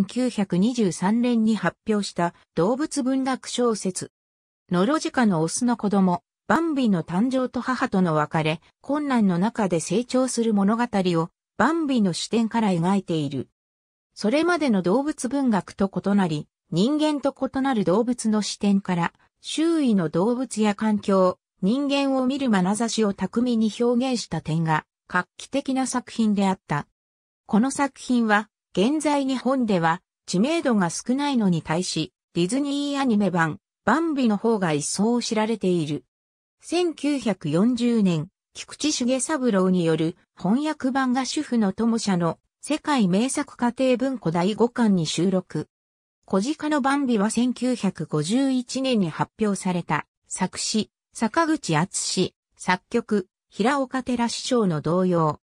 1923年に発表した動物文学小説。ノロジカのオスの子供、バンビの誕生と母との別れ、困難の中で成長する物語をバンビの視点から描いている。それまでの動物文学と異なり、人間と異なる動物の視点から、周囲の動物や環境、人間を見る眼差しを巧みに表現した点が画期的な作品であった。この作品は現在日本では知名度が少ないのに対し、ディズニーアニメ版、バンビの方が一層知られている。1940年、菊池重三郎による翻訳版が主婦の友社の世界名作家庭文庫第5巻に収録。小鹿のバンビは1951年に発表された作詞、坂口厚氏、作曲、平岡寺師匠の同様。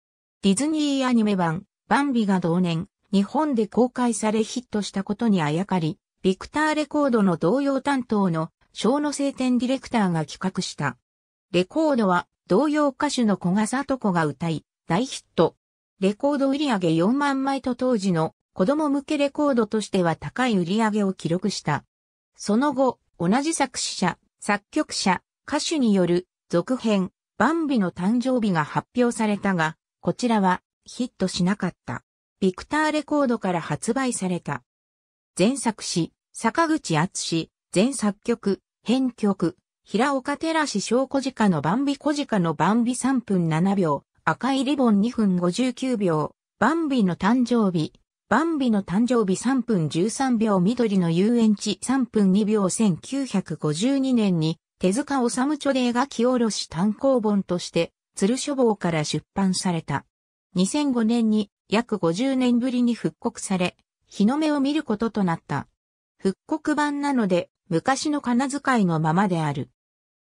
ディズニーアニメ版、バンビが同年、日本で公開されヒットしたことにあやかり、ビクターレコードの同様担当の小野晴天ディレクターが企画した。レコードは同様歌手の古賀里子が歌い、大ヒット。レコード売上4万枚と当時の子供向けレコードとしては高い売り上げを記録した。その後、同じ作詞者、作曲者、歌手による続編、バンビの誕生日が発表されたが、こちらはヒットしなかった。ビクターレコードから発売された。前作詞、坂口厚前作曲、編曲、平岡寺氏小小鹿のバンビ小鹿のバンビ3分7秒、赤いリボン2分59秒、バンビの誕生日、バンビの誕生日3分13秒緑の遊園地3分2秒1952年に手塚治虫著で描き下ろし単行本として鶴書房から出版された。2005年に約50年ぶりに復刻され、日の目を見ることとなった。復刻版なので、昔の金遣いのままである。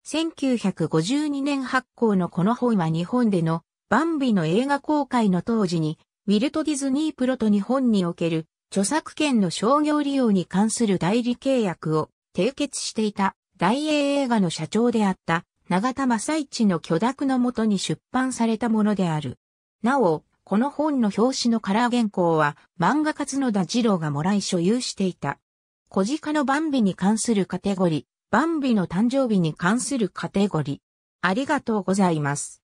1952年発行のこの本は日本でのバンビの映画公開の当時に、ウィルト・ディズニー・プロと日本における著作権の商業利用に関する代理契約を締結していた大英映画の社長であった永田正一の許諾のもとに出版されたものである。なお、この本の表紙のカラー原稿は漫画家角田二郎がもらい所有していた。小鹿のバンビに関するカテゴリ、バンビの誕生日に関するカテゴリ。ありがとうございます。